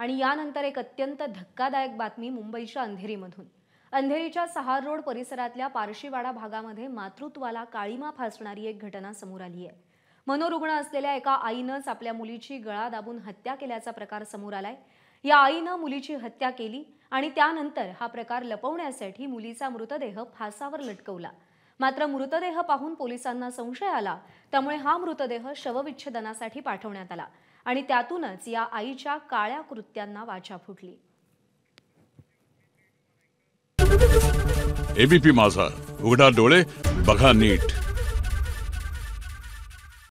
आणि यानंतर एक अत्यंत धक्कादायक बातमी मुंबईच्या अंधेरीमधून अंधेरीच्या सहार रोड परिसरातल्या पारशीवाडा भागामध्ये मातृत्वाला काळीमा फासणारी एक घटना समोर आली आहे मनोरुग्ण असलेल्या एका आईनंच आपल्या मुलीची गळा दाबून हत्या केल्याचा प्रकार समोर आलाय या आईनं मुलीची हत्या केली आणि त्यानंतर हा प्रकार लपवण्यासाठी मुलीचा मृतदेह फासावर लटकवला मात्र मृतदेह पाहून पोलिसांना संशय आला त्यामुळे हा मृतदेह शवविच्छेदनासाठी पाठवण्यात आला आणि त्यातूनच या आईच्या काळ्या कृत्यांना वाचा फुटली एबीपी माझा उघडा डोळे बघा नीट